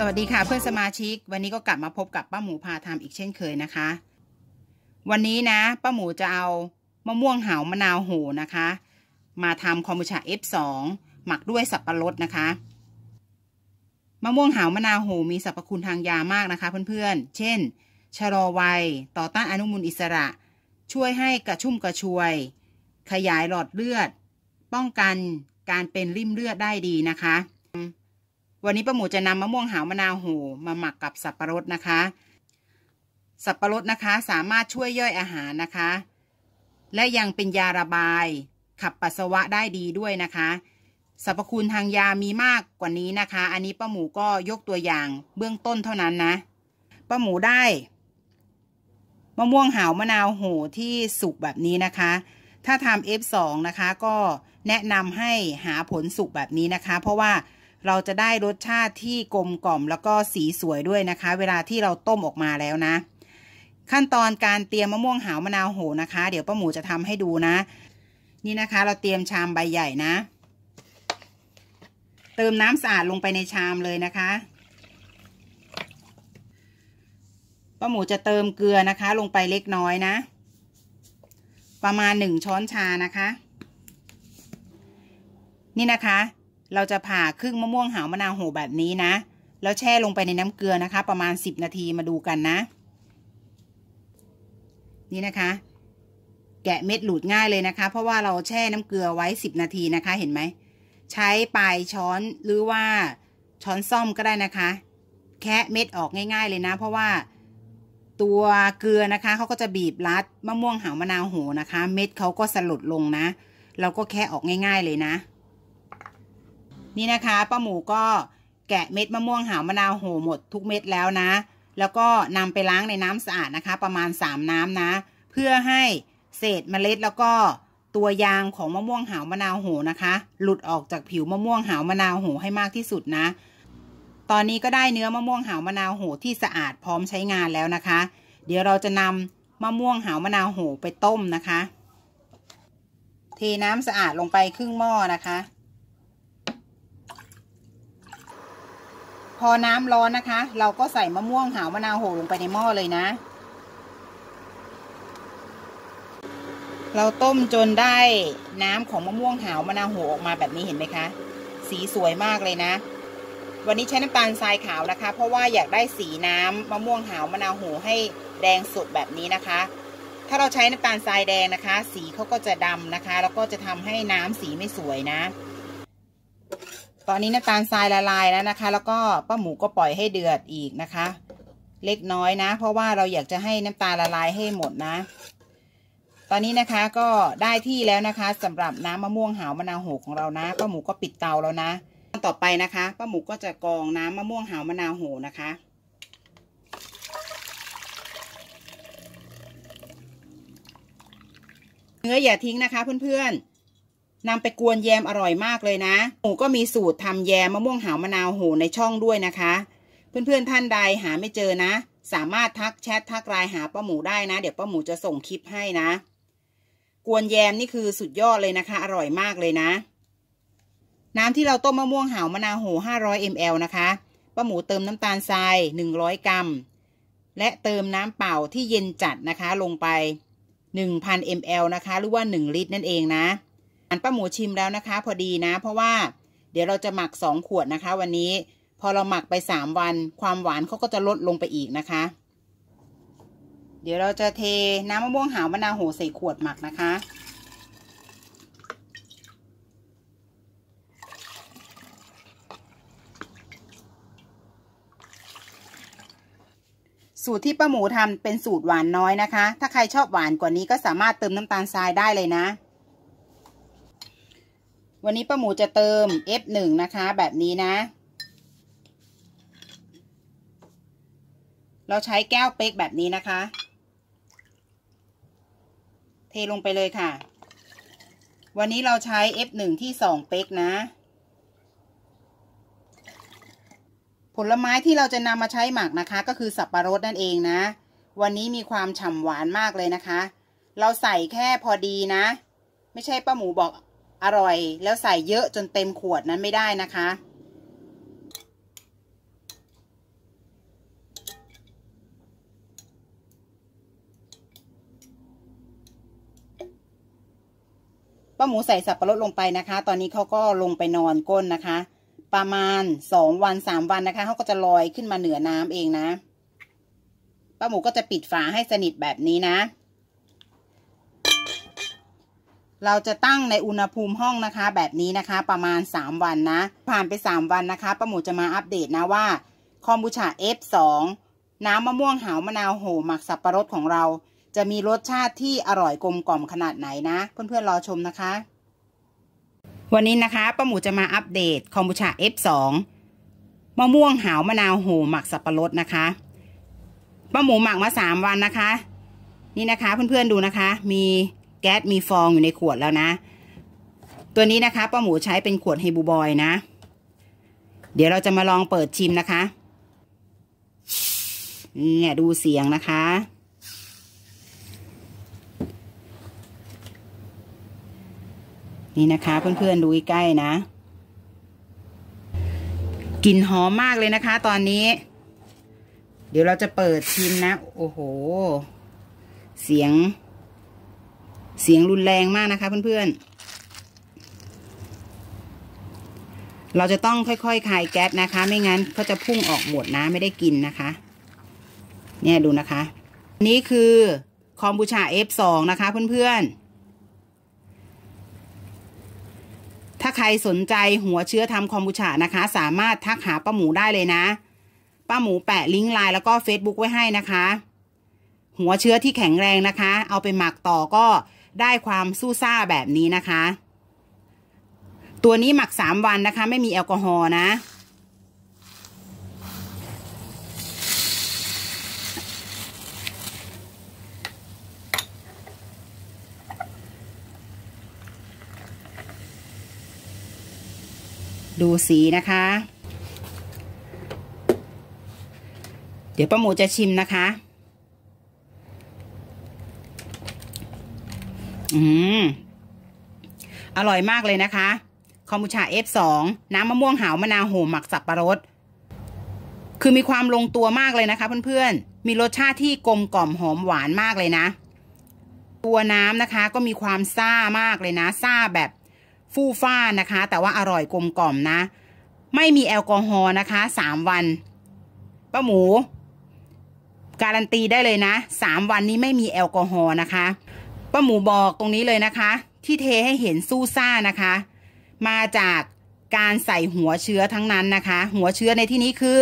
สวัสดีค่ะเพื่อนสมาชิกวันนี้ก็กลับมาพบกับป้าหมู พาทำอีกเช่นเคยนะคะ วันนี้นะป้าหมูจะเอา มะม่วงหาวมะนาวโหนะคะ มาทำคอมบูชา F2 หมักด้วยสับปะรดนะคะ มะม่วงหาวมะนาวโห มีสรรพคุณทางยามากนะคะเพื่อนๆ เช่นชะลอวัยต่อต้านอนุมูลอิสระช่วยให้กระชุ่มกระชวย ขยายหลอดเลือด ป้องกันการเป็นริ่มเลือดได้ดีนะคะวันนี้ป้าหมูจะนำมะม่วงหาวมะนาวโหมาหมักกับสับปะรดนะคะ สับปะรดนะคะสามารถช่วยย่อยอาหารนะคะ และยังเป็นยาระบายขับปัสสาวะได้ดีด้วยนะคะ สรรพคุณทางยามีมากกว่านี้นะคะ อันนี้ป้าหมูก็ยกตัวอย่างเบื้องต้นเท่านั้นนะป้าหมูได้มะม่วงหาวมะนาวโหที่สุกแบบนี้นะคะ ถ้าทำ F2 นะคะ ก็แนะนำให้หาผลสุกแบบนี้นะคะ เพราะว่าเราจะได้รสชาติที่กลมกล่อมแล้วก็สีสวยด้วยนะคะ เวลาที่เราต้มออกมาแล้วนะ ขั้นตอนการเตรียมมะม่วงหาวมะนาวโหนะคะ เดี๋ยวป้าหมูจะทำให้ดูนะ นี่นะคะเราเตรียมชามใบใหญ่นะ เติมน้ำสะอาดลงไปในชามเลยนะคะป้าหมูจะเติมเกลือนะคะ ลงไปเล็กน้อยนะ ประมาณหนึ่งช้อนชานะคะนี่นะคะเราจะผ่าครึ่งมะม่วงหาวมะนาวโหแบบนี้นะ แล้วแช่ลงไปในน้ำเกลือนะคะ ประมาณ 10 นาทีมาดูกันนะ นี่นะคะ แกะเม็ดหลุดง่ายเลยนะคะ เพราะว่าเราแช่น้ำเกลือไว้ 10 นาทีนะคะ เห็นไหม ใช้ปลายช้อนหรือว่าช้อนซ่อมก็ได้นะคะ แคะเม็ดออกง่าย ๆเลยนะ เพราะว่าตัวเกลือนะคะ เขาก็จะบีบรัดมะม่วงหาวมะนาวโหนะคะ เม็ดเขาก็สลดลงนะ เราก็แค่ออกง่าย ๆ เลยนะนี่นะคะ ป้าหมูก็แกะเม็ดมะม่วงหาวมะนาวโหหมดทุกเม็ดแล้วนะ แล้วก็นำไปล้างในน้ำสะอาดนะคะ ประมาณ3น้ำนะ เพื่อให้เศษเมล็ดแล้วก็ตัวยางของมะม่วงหาวมะนาวโหนะคะ หลุดออกจากผิวมะม่วงหาวมะนาวโหให้มากที่สุดนะ ตอนนี้ก็ได้เนื้อมะม่วงหาวมะนาวโหที่สะอาดพร้อมใช้งานแล้วนะคะ เดี๋ยวเราจะนำมะม่วงหาวมะนาวโหไปต้มนะคะ เทน้ำสะอาดลงไปครึ่งหม้อนะคะพอน้ำร้อนนะคะ เราก็ใส่มะม่วงหาวมะนาวโหลงไปในหม้อเลยนะ เราต้มจนได้น้ำของมะม่วงหาวมะนาวโหออกมาแบบนี้เห็นไหมคะ สีสวยมากเลยนะ วันนี้ใช้น้ำตาลทรายขาวนะคะ เพราะว่าอยากได้สีน้ำมะม่วงหาวมะนาวโหให้แดงสดแบบนี้นะคะ ถ้าเราใช้น้ำตาลทรายแดงนะคะ สีเขาก็จะดำนะคะ แล้วก็จะทำให้น้ำสีไม่สวยนะตอนนี้น้ำตาลทรายละลายแล้วนะคะ แล้วก็ป้าหมูก็ปล่อยให้เดือดอีกนะคะ เล็กน้อยนะ เพราะว่าเราอยากจะให้น้ำตาลละลายให้หมดนะ ตอนนี้นะคะก็ได้ที่แล้วนะคะสำหรับน้ำมะม่วงหาวมะนาวโหของเรานะป้าหมูก็ปิดเตาแล้วนะต่อไปนะคะป้าหมูก็จะกรองน้ำมะม่วงหาวมะนาวโหนะคะเนื้ออย่าทิ้งนะคะ เพื่อนๆนำไปกวนแยมอร่อยมากเลยนะหนูก็มีสูตรทำแยมมะม่วงหาวมะนาวโหในช่องด้วยนะคะ เพื่อนๆท่านใดหาไม่เจอนะ สามารถทักแชททักไลน์หาป้าหมูได้นะ เดี๋ยวป้าหมูจะส่งคลิปให้นะ กวนแยมนี่คือสุดยอดเลยนะคะ อร่อยมากเลยนะ น้ำที่เราต้มมะม่วงหาวมะนาวโห500 ml นะคะ ป้าหมูเติมน้ำตาลทราย 100 กรัม และเติมน้ำเปล่าที่เย็นจัดนะคะ ลงไป1,000 ml นะคะ หรือว่า 1ลิตรนั่นเองนะอันป้าหมูชิมแล้วนะคะ พอดีนะ เพราะว่าเดี๋ยวเราจะหมักสองขวดนะคะ วันนี้พอเราหมักไปสามวัน ความหวานเขาก็จะลดลงไปอีกนะคะ เดี๋ยวเราจะเทน้ำมะม่วงหาวมะนาวโหใส่ขวดหมักนะคะ สูตรที่ป้าหมูทำเป็นสูตรหวานน้อยนะคะ ถ้าใครชอบหวานกว่านี้ก็สามารถเติมน้ำตาลทรายได้เลยนะวันนี้ป้าหมูจะเติม F1 นะคะแบบนี้นะ เราใช้แก้วเป๊กแบบนี้นะคะ เทลงไปเลยค่ะ วันนี้เราใช้ F1 ที่สองเป๊กนะ ผลไม้ที่เราจะนำมาใช้หมักนะคะก็คือสับปะรดนั่นเองนะ วันนี้มีความฉ่ำหวานมากเลยนะคะ เราใส่แค่พอดีนะ ไม่ใช่ป้าหมูบอกอร่อย แล้วใส่เยอะจนเต็มขวดนั้นไม่ได้นะคะป้าหมูใส่สับปะรดลงไปนะคะ ตอนนี้เขาก็ลงไปนอนก้นนะคะ ประมาณสองวันสามวันนะคะ เขาก็จะลอยขึ้นมาเหนือน้ำเองนะป้าหมูก็จะปิดฝาให้สนิทแบบนี้นะเราจะตั้งในอุณหภูมิห้องนะคะ แบบนี้นะคะ ประมาณ 3 วันนะ ผ่านไป3วันนะคะป้าหมูจะมาอัปเดตนะว่าคอมบูชา F2 น้ำมะม่วงหาวมะนาวโหหมักสับปะรดของเรา จะมีรสชาติที่อร่อยกลมกล่อมขนาดไหนนะ เพื่อนๆรอชมนะคะ วันนี้นะคะป้าหมูจะมาอัปเดตคอมบูชา F2 มะม่วงหาวมะนาวโหหมักสับปะรดนะคะป้าหมูหมักมา 3 วันนะคะ นี่นะคะเพื่อนๆดูนะคะ มีแก๊สมีฟองอยู่ในขวดแล้วนะ ตัวนี้นะคะ ป้าหมูใช้เป็นขวดไฮบูบอยนะ เดี๋ยวเราจะมาลองเปิดชิมนะคะเนี่ยดูเสียงนะคะ นี่นะคะ เพื่อนๆดูใกล้ๆนะ กลิ่นหอมมากเลยนะคะตอนนี้ เดี๋ยวเราจะเปิดชิมนะ โอ้โห เสียงเสียงรุนแรงมากนะคะเพื่อนๆ เราจะต้องค่อยๆคายแก๊สนะคะ ไม่งั้นเขาจะพุ่งออกหมดนะไม่ได้กินนะคะ เนี่ยดูนะคะ นี่คือคอมบูชา F2 นะคะเพื่อนๆ ถ้าใครสนใจหัวเชื้อทำคอมบูชานะคะ สามารถทักหาป้าหมูได้เลยนะ ป้าหมูแปะลิงก์ไลน์แล้วก็ Facebook ไว้ให้นะคะ หัวเชื้อที่แข็งแรงนะคะ เอาไปหมักต่อก็ได้ความสู้ซ่าแบบนี้นะคะ ตัวนี้หมักสามวันนะคะ ไม่มีแอลกอฮอล์นะ ดูสีนะคะ เดี๋ยวป้าหมูจะชิมนะคะอืมอร่อยมากเลยนะคะคอมบูชา F2 น้ำมะม่วงหาวมะนาวโหหมักสับปะรด คือมีความลงตัวมากเลยนะคะเพื่อนๆ มีรสชาติที่กลมกล่อมหอมหวานมากเลยนะ ตัวน้ำนะคะก็มีความซ่ามากเลยนะซ่าแบบฟู่ฟ้านะคะ แต่ว่าอร่อยกลมกล่อมนะ ไม่มีแอลกอฮอล์นะคะ สามวันป้าหมู การันตีได้เลยนะสามวันนี้ไม่มีแอลกอฮอล์นะคะป้าหมูบอกตรงนี้เลยนะคะที่เทให้เห็นสู้ซ่านะคะ มาจากการใส่หัวเชื้อทั้งนั้นนะคะ หัวเชื้อในที่นี้คือ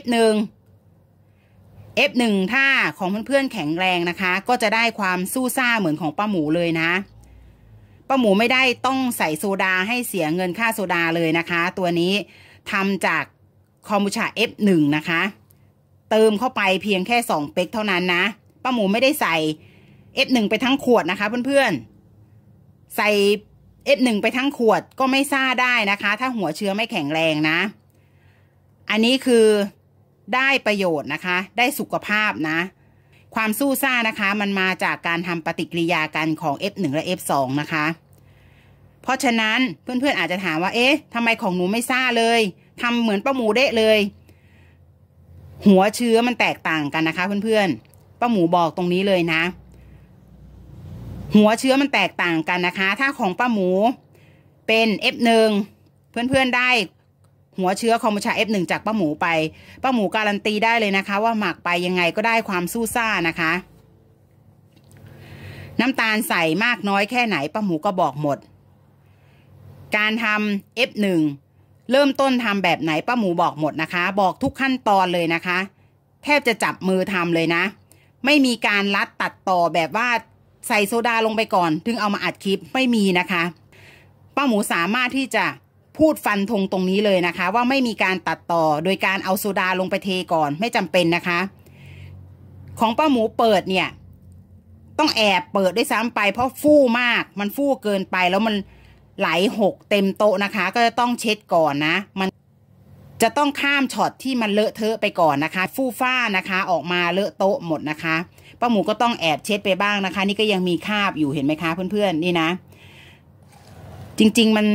F1 F1 ถ้าของเพื่อนๆ แข็งแรงนะคะ ก็จะได้ความสู้ซ่าเหมือนของป้าหมูเลยนะป้าหมูไม่ได้ต้องใส่โซดาให้เสียเงินค่าโซดาเลยนะคะ ตัวนี้ทำจากคอมบูชา F1 นะคะ เติมเข้าไปเพียงแค่2เป๊กเท่านั้นนะป้าหมูไม่ได้ใส่เอฟหนึ่งไปทั้งขวดนะคะเพื่อนๆ ใส่เอฟหนึ่งไปทั้งขวดก็ไม่ซ่าได้นะคะ ถ้าหัวเชื้อไม่แข็งแรงนะ อันนี้คือได้ประโยชน์นะคะ ได้สุขภาพนะ ความสู้ซ่านะคะมันมาจากการทำปฏิกิริยากันของ F1 และ F2 นะคะ เพราะฉะนั้นเพื่อนๆอาจจะถามว่าเอ๊ะทำไมของหนูไม่ซ่า เลยทำเหมือนป้าหมูเดะเลย หัวเชื้อมันแตกต่างกันนะคะ เพื่อนๆป้าหมูบอกตรงนี้เลยนะหัวเชื้อมันแตกต่างกันนะคะ ถ้าของป้าหมูเป็น F1 เพื่อนๆได้หัวเชื้อคอมบูชา F1 จากป้าหมูไปป้าหมูการันตีได้เลยนะคะ ว่าหมักไปยังไงก็ได้ความสู้ซ่านะคะ น้ำตาลใส่มากน้อยแค่ไหนป้าหมูก็บอกหมด การทำ F1 เริ่มต้นทำแบบไหนป้าหมูบอกหมดนะคะ บอกทุกขั้นตอนเลยนะคะ แทบจะจับมือทำเลยนะ ไม่มีการลัดตัดต่อแบบว่าใส่โซดาลงไปก่อน ถึงเอามาอัดคลิปไม่มีนะคะ ป้าหมูสามารถที่จะพูดฟันธงตรงนี้เลยนะคะ ว่าไม่มีการตัดต่อโดยการเอาโซดาลงไปเทก่อนไม่จำเป็นนะคะ ของป้าหมูเปิดเนี่ย ต้องแอบเปิดด้วยซ้ำไป เพราะฟู่มากมันฟู่เกินไปแล้วมันไหลหกเต็มโต๊ะนะคะ ก็จะต้องเช็ดก่อนนะ มันจะต้องข้ามช็อตที่มันเลอะเทอะไปก่อนนะคะ ฟู่ฟ้านะคะ ออกมาเลอะโต๊ะหมดนะคะป้าหมูก็ต้องแอบเช็ดไปบ้างนะคะ นี่ก็ยังมีคราบอยู่เห็นไหมคะ เพื่อนๆ นี่นะ จริง ๆมัน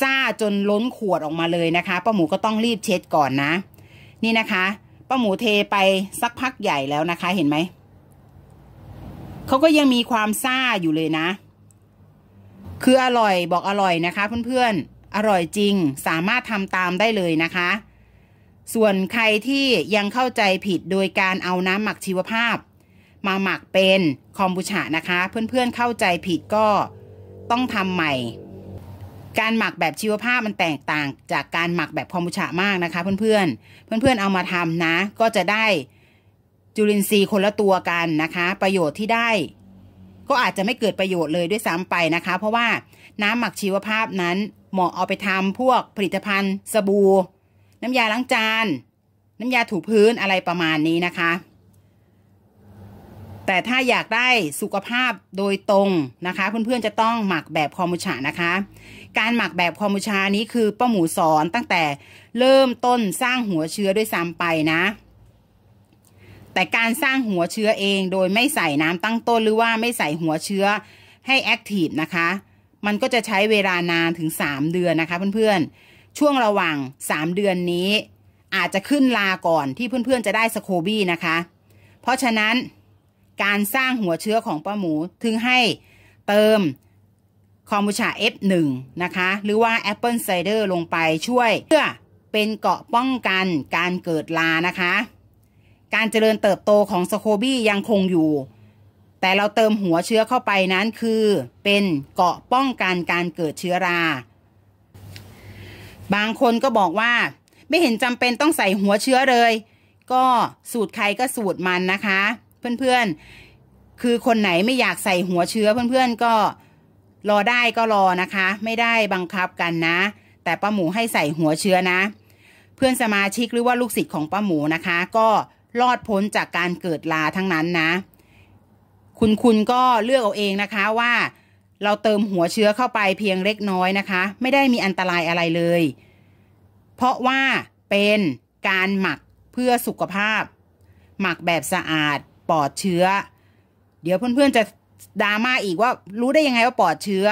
ซ่าจนล้นขวดออกมาเลยนะคะ ป้าหมูก็ต้องรีบเช็ดก่อนนะ นี่นะคะป้าหมูเทไปสักพักใหญ่แล้วนะคะเห็นไหม เขาก็ยังมีความซ่าอยู่เลยนะ คืออร่อยบอกอร่อยนะคะ เพื่อนๆอร่อยจริงสามารถทำตามได้เลยนะคะ ส่วนใครที่ยังเข้าใจผิดโดยการเอาน้ำหมักชีวภาพมาหมักเป็นคอมบูชานะคะ เพื่อนๆเเข้าใจผิดก็ต้องทำใหม่ การหมักแบบชีวภาพมันแตกต่างจากการหมักแบบคอมบูชามากนะคะ เพื่อนๆ เพื่อนๆเอามาทำนะ ก็จะได้จุลินทรีย์คนละตัวกันนะคะประโยชน์ที่ได้ ก็อาจจะไม่เกิดประโยชน์เลยด้วยซ้ำไปนะคะ เพราะว่าน้ำหมักชีวภาพนั้นเหมาะเอาไปทำพวกผลิตภัณฑ์ สบู่น้ำยาล้างจาน น้ำยาถูพื้นอะไรประมาณนี้นะคะแต่ถ้าอยากได้สุขภาพโดยตรงนะคะ เพื่อนๆจะต้องหมักแบบคอมูชานะคะ การหมักแบบคอมูชานี้คือป้าหมูสอนตั้งแต่เริ่มต้นสร้างหัวเชื้อด้วยซ้ำไปนะ แต่การสร้างหัวเชื้อเอง โดยไม่ใส่น้ำตั้งต้นหรือว่าไม่ใส่หัวเชื้อให้แอคทีฟนะคะมันก็จะใช้เวลานานถึง 3 เดือนนะคะ เพื่อนๆ ช่วงระหว่าง3 เดือนนี้ อาจจะขึ้นลาก่อนที่เพื่อนๆ จะได้สโคบี้นะคะเพราะฉะนั้นการสร้างหัวเชื้อของปลาหมูถึงให้เติมคอมบูชา F1 นะคะ หรือว่า Apple Cider ลงไปช่วย เพื่อเป็นเกาะป้องกันการเกิดลานะคะ การเจริญเติบโตของสโคบี้ยังคงอยู่ แต่เราเติมหัวเชื้อเข้าไปนั้นคือเป็นเกาะป้องกันการเกิดเชื้อรา บางคนก็บอกว่าไม่เห็นจำเป็นต้องใส่หัวเชื้อเลย ก็สูตรใครก็สูตรมันนะคะเพื่อน ๆ คือคนไหนไม่อยากใส่หัวเชื้อเพื่อนๆ ก็รอได้ก็รอนะคะ ไม่ได้บังคับกันนะ แต่ป้าหมูให้ใส่หัวเชื้อนะ เพื่อนสมาชิกหรือว่าลูกศิษย์ของป้าหมูนะคะ ก็รอดพ้นจากการเกิดลาทั้งนั้นนะ คุณคุณก็เลือกเอาเองนะคะว่า เราเติมหัวเชื้อเข้าไปเพียงเล็กน้อยนะคะ ไม่ได้มีอันตรายอะไรเลย เพราะว่าเป็นการหมักเพื่อสุขภาพ หมักแบบสะอาดปอดเชื้อ เดี๋ยวเพื่อน ๆ จะดราม่าอีกว่ารู้ได้ยังไงว่าปอดเชื้อ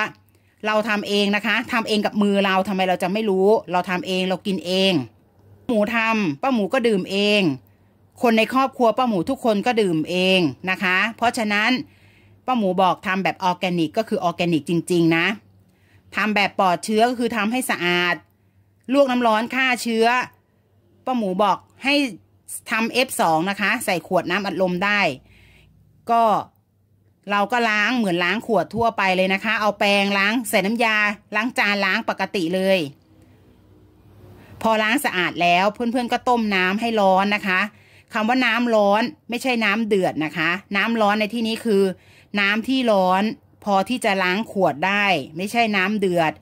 เราทำเองนะคะ ทำเองกับมือเราทำไมเราจะไม่รู้เราทำเองเรากินเอง หมูทำป้าหมูก็ดื่มเอง คนในครอบครัวป้าหมูทุกคนก็ดื่มเองนะคะ เพราะฉะนั้นป้าหมูบอกทำแบบออร์แกนิก ก็คือออร์แกนิก จริงๆนะทำแบบปลอดเชื้อก็คือทำให้สะอาด ลวกน้ำร้อนฆ่าเชื้อป้าหมูบอกให้ทำ F2 นะคะ ใส่ขวดน้ำอัดลมได้ ก็เราก็ล้างเหมือนล้างขวดทั่วไปเลยนะคะ เอาแปรงล้างใส่น้ำยา ล้างจานล้างปกติเลย พอล้างสะอาดแล้วเพื่อนๆก็ต้มน้ำให้ร้อนนะคะคำว่าน้ำร้อนไม่ใช่น้ำเดือดนะคะ น้ำร้อนในที่นี้คือ น้ำที่ร้อนพอที่จะล้างขวดได้ ไม่ใช่น้ำเดือด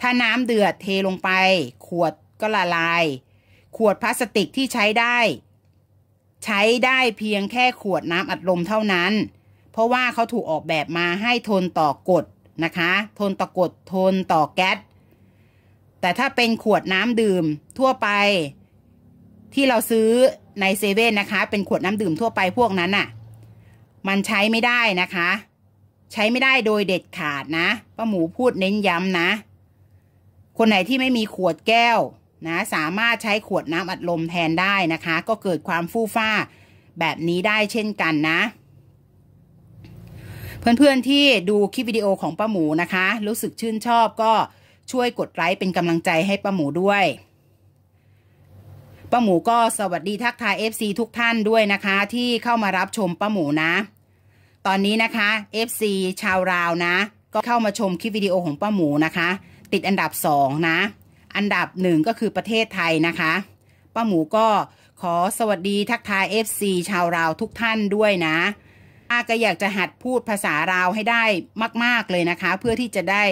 ถ้าน้ำเดือดเทลงไป ขวดก็ละลายขวดพลาสติกที่ใช้ได้ ใช้ได้เพียงแค่ขวดน้ำอัดลมเท่านั้น เพราะว่าเขาถูกออกแบบมาให้ทนต่อกดนะคะ ทนต่อกดทนต่อแก๊ส แต่ถ้าเป็นขวดน้ำดื่มทั่วไป ที่เราซื้อในเซเว่นนะคะ เป็นขวดน้ำดื่มทั่วไปพวกนั้นอ่ะ มันใช้ไม่ได้นะคะ ใช้ไม่ได้โดยเด็ดขาดนะป้าหมูพูดเน้นย้ำนะ คนไหนที่ไม่มีขวดแก้วนะสามารถใช้ขวดน้ำอัดลมแทนได้นะคะ ก็เกิดความฟู่ฟ้าแบบนี้ได้เช่นกันนะ เพื่อนๆที่ดูคลิปวิดีโอของป้าหมูนะคะ รู้สึกชื่นชอบก็ช่วยกดไลค์เป็นกำลังใจให้ป้าหมูด้วยป้าหมูก็สวัสดีทักทาย FC ทุกท่านด้วยนะคะ ที่เข้ามารับชมป้าหมูนะ ตอนนี้นะคะ FC ชาวราวนะ ก็เข้ามาชมคลิปวิดีโอของป้าหมูนะคะ ติดอันดับ 2 นะอันดับหนึ่งก็คือประเทศไทยนะคะ ป้าหมูก็ขอสวัสดีทักทาย FC ชาวเราทุกท่านด้วยนะ อาก็อยากจะหัดพูดภาษาราวให้ได้มาก ๆเลยนะคะ เพื่อที่จะได้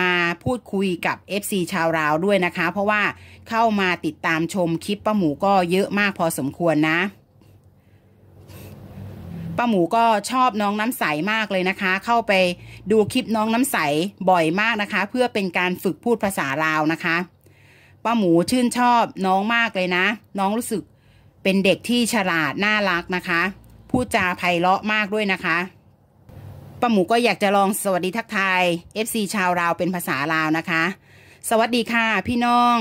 มาพูดคุยกับ FC ชาวราวด้วยนะคะ เพราะว่าเข้ามาติดตามชมคลิปป้าหมูก็เยอะมากพอสมควรนะ ป้าหมูก็ชอบน้องน้ำใสมากเลยนะคะ เข้าไปดูคลิปน้องน้ำใสบ่อยมากนะคะ เพื่อเป็นการฝึกพูดภาษาราวนะคะป้าหมูชื่นชอบน้องมากเลยนะ น้องรู้สึกเป็นเด็กที่ฉลาดน่ารักนะคะ พูดจาไพเราะมากด้วยนะคะป้าหมูก็อยากจะลองสวัสดีทักทาย FC ชาวลาวเป็นภาษาลาวนะคะ สวัสดีค่ะ พี่น้อง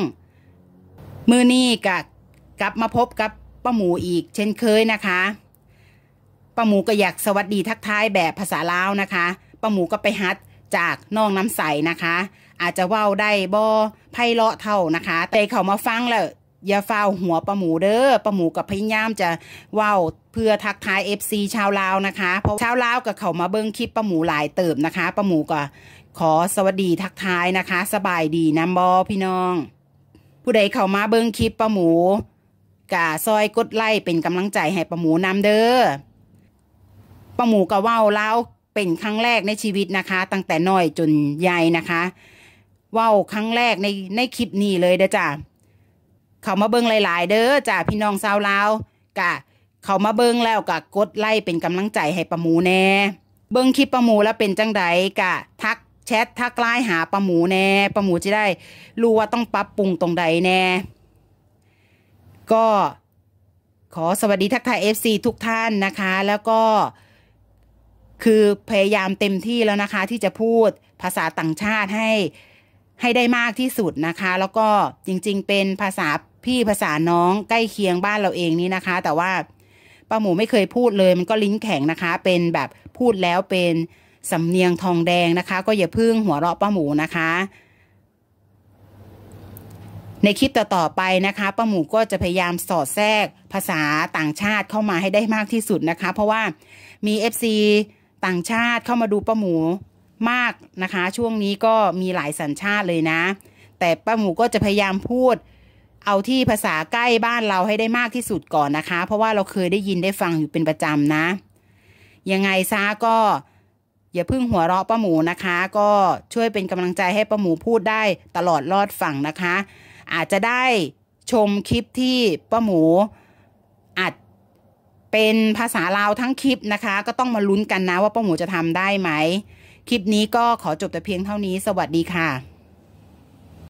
มือนี้กับกลับมาพบกับป้าหมูอีกเช่นเคยนะคะป้าหมูก็อยากสวัสดีทักทายแบบภาษาลาวนะคะป้าหมูก็ไปฮัดจากน้องน้ำใสนะคะอาจจะเว้าได้บ่ไพเราะเท่านะคะแต่เขามาฟังแล้วอย่าเฝ้าหัวปลาหมูเด้อปลาหมูกับพยายามจะว้าวเพื่อทักทายเอฟซีชาวลาวนะคะเพราะชาวลาวกับเขามาเบิ้งคลิปปลาหมูหลายเติมนะคะปลาหมูก็ขอสวัสดีทักทายนะคะ สบายดีน้ำบอพี่น้อง ผู้ใดเขามาเบิ้งคลิปปลาหมูกะซอยกดไล่เป็นกำลังใจให้ปลาหมูน้ำเด้อปลาหมูกับว้าวลาวเป็นครั้งแรกในชีวิตนะคะ ตั้งแต่น้อยจนใหญ่นะคะว้า ครั้งแรกในในคลิปนี้เลยเด้อจ้าเขามาเบิ้งหลายๆเด้อจ้าพี่น้องชาวลาวกะเขามาเบิ้งแล้วกะกดไลค์เป็นกำลังใจให้ประมูแน่เบิ้งคลิปประมูแล้วเป็นจังไดกะทักแชททักไลน์หาประมูแน่ประมูจะได้ รู้ว่าต้องปรับปรุงตรงใดแน่ก็ขอสวัสดีทักทายเอฟซีทุกท่านนะคะ แล้วก็ คือพยายามเต็มที่แล้วนะคะ ที่จะพูดภาษาต่างชาติให้ให้ได้มากที่สุดนะคะ แล้วก็จริงๆ เป็นภาษาพี่ภาษาน้องใกล้เคียงบ้านเราเองนี่นะคะแต่ว่าป้าหมูไม่เคยพูดเลยมันก็ลิ้นแข็งนะคะ เป็นแบบพูดแล้วเป็นสำเนียงทองแดงนะคะ ก็อย่าพึ่งหัวเราะป้าหมูนะคะ ในคลิปต่อๆไปนะคะป้าหมูก็จะพยายามสอดแทรกภาษาต่างชาติเข้ามาให้ได้มากที่สุดนะคะ เพราะว่ามี f ซต่างชาติเข้ามาดูป้าหมูมากนะคะช่วงนี้ก็มีหลายสัญชาติเลยนะ แต่ป้าหมูก็จะพยายามพูดเอาที่ภาษาใกล้บ้านเราให้ได้มากที่สุดก่อนนะคะ เพราะว่าเราเคยได้ยินได้ฟังอยู่เป็นประจำนะยังไงซะก็ อย่าพึ่งหัวเราะป้าหมูนะคะ ก็ช่วยเป็นกำลังใจให้ป้าหมูพูดได้ตลอดรอดฟังนะคะ อาจจะได้ชมคลิปที่ป้าหมูอัดเป็นภาษาลาวทั้งคลิปนะคะ ก็ต้องมาลุ้นกันนะว่าป้าหมูจะทำได้ไหมคลิปนี้ก็ขอจบแต่เพียงเท่านี้ สวัสดีค่ะ